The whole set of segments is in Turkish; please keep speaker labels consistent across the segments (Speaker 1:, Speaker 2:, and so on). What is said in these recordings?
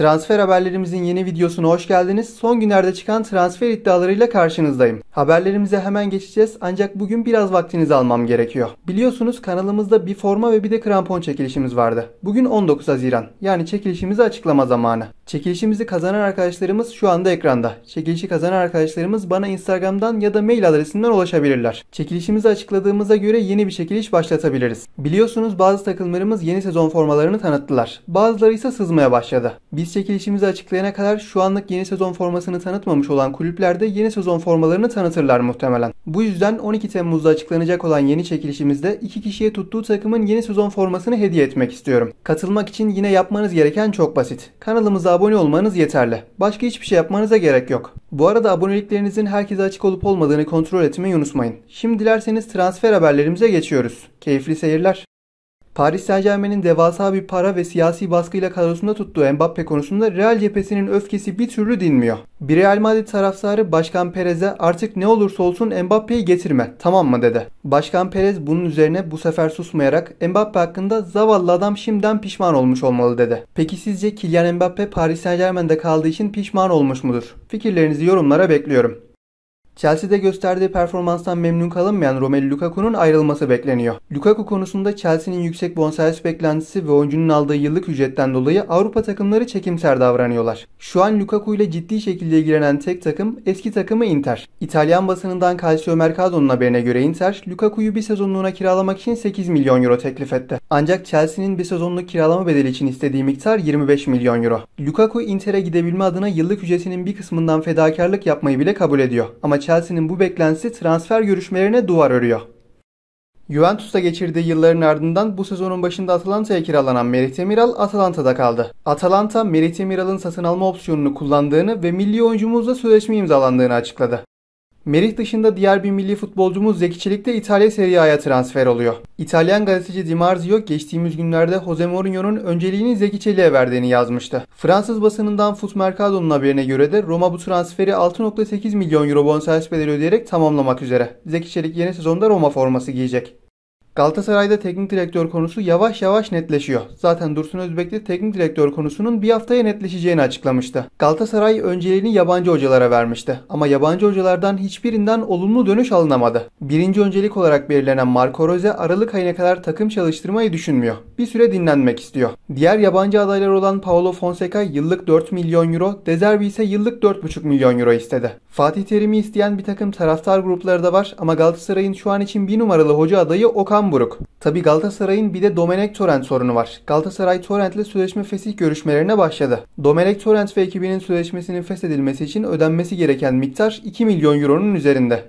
Speaker 1: Transfer haberlerimizin yeni videosuna hoş geldiniz. Son günlerde çıkan transfer iddialarıyla karşınızdayım. Haberlerimize hemen geçeceğiz ancak bugün biraz vaktinizi almam gerekiyor. Biliyorsunuz kanalımızda bir forma ve bir de krampon çekilişimiz vardı. Bugün 19 Haziran yani çekilişimizi açıklama zamanı. Çekilişimizi kazanan arkadaşlarımız şu anda ekranda. Çekilişi kazanan arkadaşlarımız bana Instagram'dan ya da mail adresinden ulaşabilirler. Çekilişimizi açıkladığımıza göre yeni bir çekiliş başlatabiliriz. Biliyorsunuz bazı takımlarımız yeni sezon formalarını tanıttılar. Bazıları ise sızmaya başladı. Biz çekilişimizi açıklayana kadar şu anlık yeni sezon formasını tanıtmamış olan kulüplerde yeni sezon formalarını tanıtırlar muhtemelen. Bu yüzden 12 Temmuz'da açıklanacak olan yeni çekilişimizde iki kişiye tuttuğu takımın yeni sezon formasını hediye etmek istiyorum. Katılmak için yine yapmanız gereken çok basit. Kanalımıza abone olmanız yeterli. Başka hiçbir şey yapmanıza gerek yok. Bu arada aboneliklerinizin herkese açık olup olmadığını kontrol etmeyi unutmayın. Şimdi dilerseniz transfer haberlerimize geçiyoruz. Keyifli seyirler. Paris Saint Germain'in devasa bir para ve siyasi baskıyla kadrosunda tuttuğu Mbappe konusunda Real cephesinin öfkesi bir türlü dinmiyor. Bir Real Madrid taraftarı Başkan Perez'e artık ne olursa olsun Mbappe'yi getirme tamam mı dedi. Başkan Perez bunun üzerine bu sefer susmayarak Mbappe hakkında zavallı adam şimdiden pişman olmuş olmalı dedi. Peki sizce Kylian Mbappe Paris Saint Germain'de kaldığı için pişman olmuş mudur? Fikirlerinizi yorumlara bekliyorum. Chelsea'de gösterdiği performanstan memnun kalınmayan Romelu Lukaku'nun ayrılması bekleniyor. Lukaku konusunda Chelsea'nin yüksek bonservis beklentisi ve oyuncunun aldığı yıllık ücretten dolayı Avrupa takımları çekimser davranıyorlar. Şu an Lukaku ile ciddi şekilde ilgilenen tek takım eski takımı Inter. İtalyan basınından Calcio Mercado'nun haberine göre Inter, Lukaku'yu bir sezonluğuna kiralamak için 8 milyon euro teklif etti. Ancak Chelsea'nin bir sezonluk kiralama bedeli için istediği miktar 25 milyon euro. Lukaku Inter'e gidebilme adına yıllık ücretinin bir kısmından fedakarlık yapmayı bile kabul ediyor. Ama Chelsea'nin bu beklentisi transfer görüşmelerine duvar örüyor. Juventus'ta geçirdiği yılların ardından bu sezonun başında Atalanta'ya kiralanan Merih Demiral Atalanta'da kaldı. Atalanta, Merih Demiral'ın satın alma opsiyonunu kullandığını ve milli oyuncumuzla sözleşme imzalandığını açıkladı. Merih dışında diğer bir milli futbolcumuz Zeki Çelik de İtalya Serie A'ya transfer oluyor. İtalyan gazeteci Di Marzio geçtiğimiz günlerde Jose Mourinho'nun önceliğini Zeki Çelik'e verdiğini yazmıştı. Fransız basınından Foot Mercado'nun haberine göre de Roma bu transferi 6.8 milyon euro bonservis bedeli ödeyerek tamamlamak üzere. Zeki Çelik yeni sezonda Roma forması giyecek. Galatasaray'da teknik direktör konusu yavaş yavaş netleşiyor. Zaten Dursun Özbek de teknik direktör konusunun bir haftaya netleşeceğini açıklamıştı. Galatasaray önceliğini yabancı hocalara vermişti ama yabancı hocalardan hiçbirinden olumlu dönüş alınamadı. Birinci öncelik olarak belirlenen Marco Rose Aralık ayına kadar takım çalıştırmayı düşünmüyor. Bir süre dinlenmek istiyor. Diğer yabancı adaylar olan Paolo Fonseca yıllık 4 milyon euro, Dezerbi ise yıllık 4,5 milyon euro istedi. Fatih Terim'i isteyen bir takım taraftar grupları da var ama Galatasaray'ın şu an için bir numaralı hoca adayı Okan Kamburuk. Tabi Galatasaray'ın bir de Domenek Torrent sorunu var. Galatasaray Torrent ile sözleşme fesih görüşmelerine başladı. Domenek Torrent ve ekibinin sözleşmesinin feshedilmesi için ödenmesi gereken miktar 2 milyon euronun üzerinde.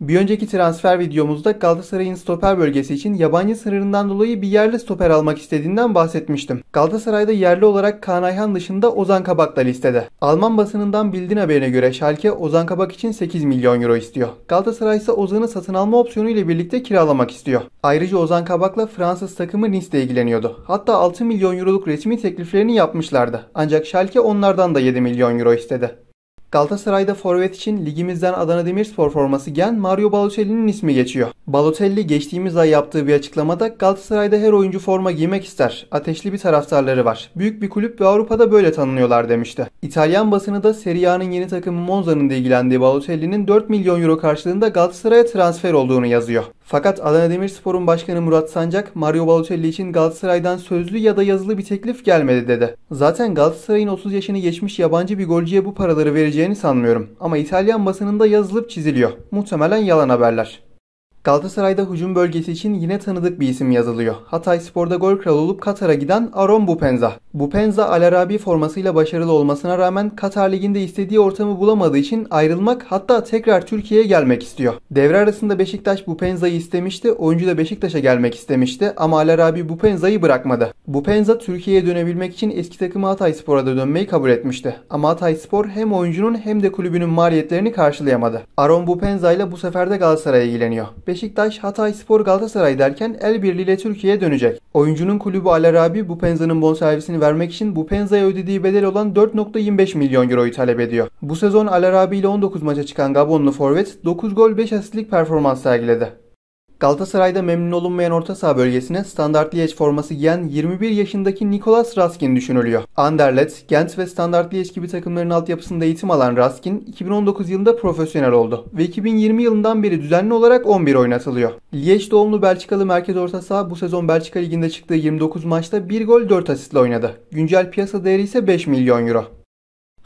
Speaker 1: Bir önceki transfer videomuzda Galatasaray'ın stoper bölgesi için yabancı sınırından dolayı bir yerli stoper almak istediğinden bahsetmiştim. Galatasaray'da yerli olarak Kaan Ayhan dışında Ozan Kabak da listede. Alman basınından bildiğin haberine göre Schalke Ozan Kabak için 8 milyon euro istiyor. Galatasaray ise Ozan'ı satın alma opsiyonu ile birlikte kiralamak istiyor. Ayrıca Ozan Kabak'la Fransız takımı Nice'de ilgileniyordu. Hatta 6 milyon euroluk resmi tekliflerini yapmışlardı. Ancak Schalke onlardan da 7 milyon euro istedi. Galatasaray'da forvet için ligimizden Adana Demirspor forması giyen Mario Balotelli'nin ismi geçiyor. Balotelli geçtiğimiz ay yaptığı bir açıklamada Galatasaray'da her oyuncu forma giymek ister. Ateşli bir taraftarları var. Büyük bir kulüp ve Avrupa'da böyle tanınıyorlar demişti. İtalyan basını da Serie A'nın yeni takımı Monza'nın da ilgilendiği Balotelli'nin 4 milyon euro karşılığında Galatasaray'a transfer olduğunu yazıyor. Fakat Adana Demirspor'un başkanı Murat Sancak, Mario Balotelli için Galatasaray'dan sözlü ya da yazılı bir teklif gelmedi dedi. Zaten Galatasaray'ın 30 yaşını geçmiş yabancı bir golcüye bu paraları vereceğini sanmıyorum. Ama İtalyan basınında yazılıp çiziliyor. Muhtemelen yalan haberler. Galatasaray'da hücum bölgesi için yine tanıdık bir isim yazılıyor. Hatay Spor'da gol kralı olup Katar'a giden Aron Bupenza. Bupenza Arabi formasıyla başarılı olmasına rağmen Katar Ligi'nde istediği ortamı bulamadığı için ayrılmak hatta tekrar Türkiye'ye gelmek istiyor. Devre arasında Beşiktaş Bupenza'yı istemişti, oyuncu da Beşiktaş'a gelmek istemişti ama Al Arabi Bupenza'yı bırakmadı. Bupenza Türkiye'ye dönebilmek için eski takımı Hatay Spor'a da dönmeyi kabul etmişti. Ama Hatay Spor hem oyuncunun hem de kulübünün maliyetlerini karşılayamadı. Aron Bupenza ile bu sefer de Galatasaray'a ilgileniyor. Beşiktaş, Hatay Spor Galatasaray derken el birliğiyle Türkiye'ye dönecek. Oyuncunun kulübü Al Arabi, bu Penza'nın bonservisini vermek için bu Penza'ya ödediği bedel olan 4.25 milyon euroyu talep ediyor. Bu sezon Al Arabi ile 19 maça çıkan Gabonlu forvet 9 gol 5 asistlik performans sergiledi. Galatasaray'da memnun olunmayan orta saha bölgesine Standart Liège forması giyen 21 yaşındaki Nicolas Raskin düşünülüyor. Anderlet, Gent ve Standart Liège gibi takımların altyapısında eğitim alan Raskin 2019 yılında profesyonel oldu ve 2020 yılından beri düzenli olarak 11 oynatılıyor. Liège doğumlu Belçikalı merkez orta saha bu sezon Belçika Ligi'nde çıktığı 29 maçta 1 gol 4 asistle oynadı. Güncel piyasa değeri ise 5 milyon euro.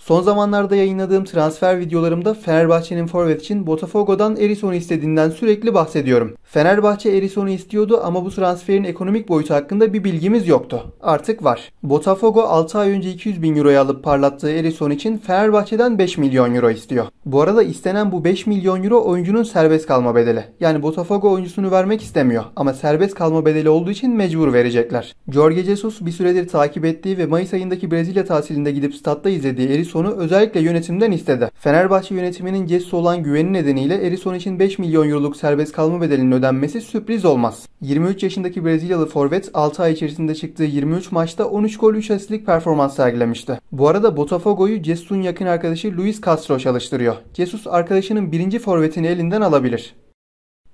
Speaker 1: Son zamanlarda yayınladığım transfer videolarımda Fenerbahçe'nin forvet için Botafogo'dan Erisson'u istediğinden sürekli bahsediyorum. Fenerbahçe Erisson'u istiyordu ama bu transferin ekonomik boyutu hakkında bir bilgimiz yoktu. Artık var. Botafogo 6 ay önce 200 bin euroya alıp parlattığı Erisson için Fenerbahçe'den 5 milyon euro istiyor. Bu arada istenen bu 5 milyon euro oyuncunun serbest kalma bedeli. Yani Botafogo oyuncusunu vermek istemiyor ama serbest kalma bedeli olduğu için mecbur verecekler. Jorge Jesus bir süredir takip ettiği ve Mayıs ayındaki Brezilya tatilinde gidip statta izlediği Erisson'u özellikle yönetimden istedi. Fenerbahçe yönetiminin Jesus'a olan güveni nedeniyle Erisson için 5 milyon euroluk serbest kalma bedelinin ödenmesi sürpriz olmaz. 23 yaşındaki Brezilyalı forvet 6 ay içerisinde çıktığı 23 maçta 13 gol 3 asistlik performans sergilemişti. Bu arada Botafogo'yu Jesus'un yakın arkadaşı Luis Castro çalıştırıyor ediyor. Jesus arkadaşının birinci forvetini elinden alabilir.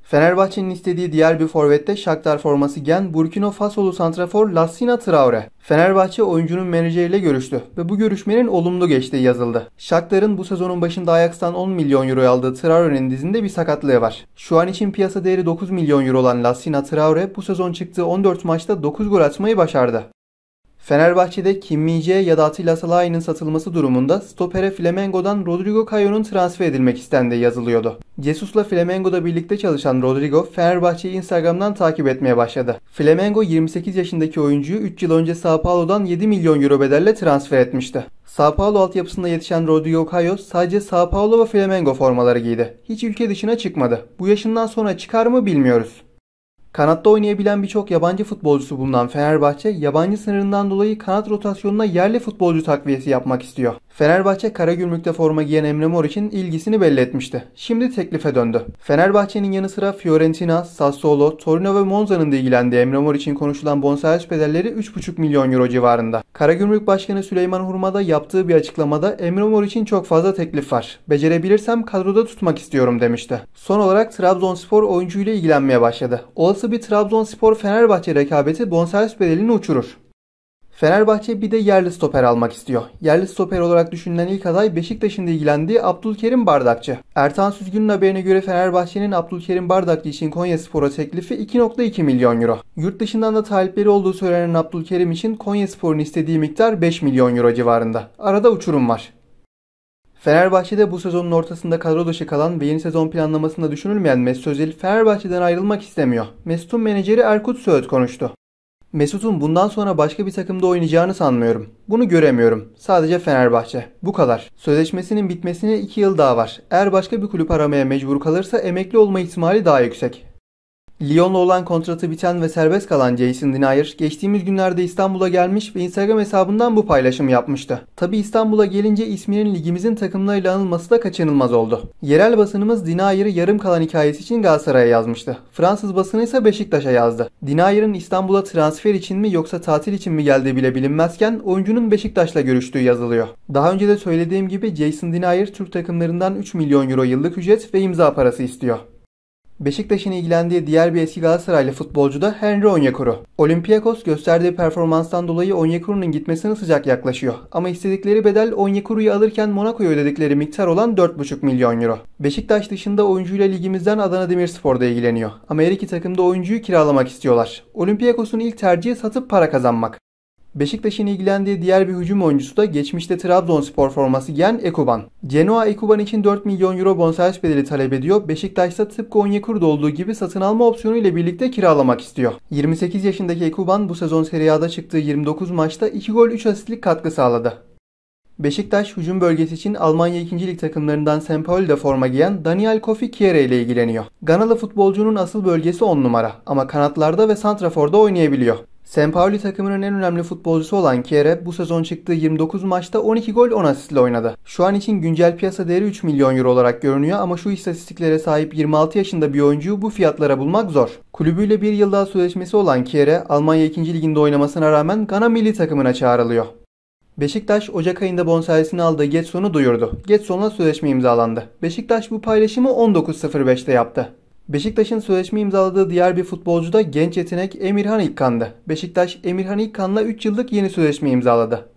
Speaker 1: Fenerbahçe'nin istediği diğer bir forvette Shakhtar forması gen Burkina Fasolu santrafor Lassina Traore. Fenerbahçe oyuncunun menajeriyle görüştü ve bu görüşmenin olumlu geçtiği yazıldı. Shakhtar'ın bu sezonun başında Ajax'tan 10 milyon euro aldığı Traore'nin dizinde bir sakatlığı var. Şu an için piyasa değeri 9 milyon euro olan Lassina Traore bu sezon çıktığı 14 maçta 9 gol atmayı başardı. Fenerbahçe'de Kimmice ya da Atilla Salahin'in satılması durumunda stopere Flamengo'dan Rodrigo Cayo'nun transfer edilmek istendiği yazılıyordu. Jesus'la Flamengo'da birlikte çalışan Rodrigo, Fenerbahçe'yi Instagram'dan takip etmeye başladı. Flamengo 28 yaşındaki oyuncuyu 3 yıl önce Sao Paulo'dan 7 milyon euro bedelle transfer etmişti. Sao Paulo altyapısında yetişen Rodrigo Cayo sadece Sao Paulo ve Flamengo formaları giydi. Hiç ülke dışına çıkmadı. Bu yaşından sonra çıkar mı bilmiyoruz. Kanatta oynayabilen birçok yabancı futbolcusu bulunan Fenerbahçe, yabancı sınırından dolayı kanat rotasyonuna yerli futbolcu takviyesi yapmak istiyor. Fenerbahçe Karagümrük'te forma giyen Emre Mor için ilgisini belli etmişti. Şimdi teklife döndü. Fenerbahçe'nin yanı sıra Fiorentina, Sassuolo, Torino ve Monza'nın da ilgilendiği Emre Mor için konuşulan bonservis bedelleri 3,5 milyon euro civarında. Karagümrük Başkanı Süleyman Hurma yaptığı bir açıklamada Emre Mor için çok fazla teklif var. Becerebilirsem kadroda tutmak istiyorum demişti. Son olarak Trabzonspor oyuncuyla ilgilenmeye başladı. Olası bir Trabzonspor-Fenerbahçe rekabeti bonservis bedelini uçurur. Fenerbahçe bir de yerli stoper almak istiyor. Yerli stoper olarak düşünülen ilk aday Beşiktaş'ın ilgilendiği Abdülkerim Bardakçı. Ertan Süzgün'ün haberine göre Fenerbahçe'nin Abdülkerim Bardakçı için Konya Spor'a teklifi 2.2 milyon euro. Yurt dışından da talipleri olduğu söylenen Abdülkerim için Konya Spor'un istediği miktar 5 milyon euro civarında. Arada uçurum var. Fenerbahçe'de bu sezonun ortasında kadro dışı kalan ve yeni sezon planlamasında düşünülmeyen Mesut Özil Fenerbahçe'den ayrılmak istemiyor. Mesut'un menajeri Erkut Söğüt konuştu. Mesut'un bundan sonra başka bir takımda oynayacağını sanmıyorum. Bunu göremiyorum. Sadece Fenerbahçe. Bu kadar. Sözleşmesinin bitmesine 2 yıl daha var. Eğer başka bir kulüp aramaya mecbur kalırsa emekli olma ihtimali daha yüksek. Lyon'la olan kontratı biten ve serbest kalan Jason Denier geçtiğimiz günlerde İstanbul'a gelmiş ve Instagram hesabından bu paylaşımı yapmıştı. Tabi İstanbul'a gelince isminin ligimizin takımlarıyla anılması da kaçınılmaz oldu. Yerel basınımız Denier'ı yarım kalan hikayesi için Galatasaray'a yazmıştı. Fransız basını ise Beşiktaş'a yazdı. Denier'ın İstanbul'a transfer için mi yoksa tatil için mi geldiği bile bilinmezken oyuncunun Beşiktaş'la görüştüğü yazılıyor. Daha önce de söylediğim gibi Jason Denier Türk takımlarından 3 milyon euro yıllık ücret ve imza parası istiyor. Beşiktaş'ın ilgilendiği diğer bir eski Galatasaraylı futbolcu da Henry Onyekuru. Olympiakos gösterdiği performanstan dolayı Onyekuru'nun gitmesine sıcak yaklaşıyor. Ama istedikleri bedel Onyekuru'yu alırken Monaco'ya ödedikleri miktar olan 4,5 milyon euro. Beşiktaş dışında oyuncuyla ligimizden Adana Demirspor'da ilgileniyor. Ama her iki takımda oyuncuyu kiralamak istiyorlar. Olympiakos'un ilk tercihi satıp para kazanmak. Beşiktaş'ın ilgilendiği diğer bir hücum oyuncusu da geçmişte Trabzonspor forması giyen Ekuban. Genoa Ekuban için 4 milyon euro bonservis bedeli talep ediyor. Beşiktaş ise tıpkı Onyekuru'da olduğu gibi satın alma opsiyonu ile birlikte kiralamak istiyor. 28 yaşındaki Ekuban bu sezon Serie A'da çıktığı 29 maçta 2 gol 3 asistlik katkı sağladı. Beşiktaş hücum bölgesi için Almanya 2. lig takımlarından Sampaoli'de forma giyen Daniel Kofi Kiere ile ilgileniyor. Ganalı futbolcunun asıl bölgesi 10 numara ama kanatlarda ve santraforda oynayabiliyor. Sampaoli takımının en önemli futbolcusu olan Kiere bu sezon çıktığı 29 maçta 12 gol 10 asistle oynadı. Şu an için güncel piyasa değeri 3 milyon euro olarak görünüyor ama şu istatistiklere sahip 26 yaşında bir oyuncuyu bu fiyatlara bulmak zor. Kulübüyle bir yıl daha sözleşmesi olan Kiere Almanya 2. liginde oynamasına rağmen Gana milli takımına çağrılıyor. Beşiktaş Ocak ayında bonservisini aldığı Getson'u duyurdu. Getson'la sözleşme imzalandı. Beşiktaş bu paylaşımı 19.05'te yaptı. Beşiktaş'ın sözleşme imzaladığı diğer bir futbolcu da genç yetenek Emirhan İlkan'dı. Beşiktaş Emirhan İlkan'la 3 yıllık yeni sözleşme imzaladı.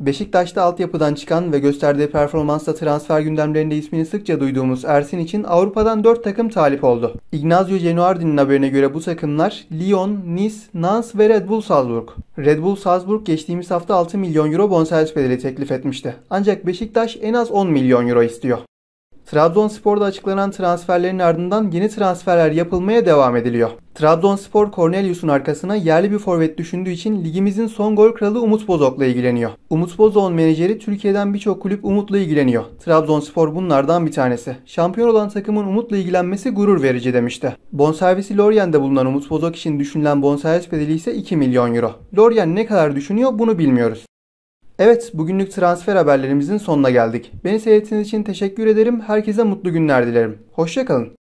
Speaker 1: Beşiktaş'ta altyapıdan çıkan ve gösterdiği performansla transfer gündemlerinde ismini sıkça duyduğumuz Ersin için Avrupa'dan 4 takım talip oldu. Ignazio Genoardi'nin haberine göre bu takımlar Lyon, Nice, Nantes ve Red Bull Salzburg. Red Bull Salzburg geçtiğimiz hafta 6 milyon euro bonservis bedeli teklif etmişti. Ancak Beşiktaş en az 10 milyon euro istiyor. Trabzonspor'da açıklanan transferlerin ardından yeni transferler yapılmaya devam ediliyor. Trabzonspor Cornelius'un arkasına yerli bir forvet düşündüğü için ligimizin son gol kralı Umut Bozok'la ilgileniyor. Umut Bozok'un menajeri Türkiye'den birçok kulüp Umut'la ilgileniyor. Trabzonspor bunlardan bir tanesi. Şampiyon olan takımın Umut'la ilgilenmesi gurur verici demişti. Bonservisi Lorient'de bulunan Umut Bozok için düşünülen bonservis bedeli ise 2 milyon euro. Lorient ne kadar düşünüyor bunu bilmiyoruz. Evet, bugünlük transfer haberlerimizin sonuna geldik. Beni seyrettiğiniz için teşekkür ederim. Herkese mutlu günler dilerim. Hoşçakalın.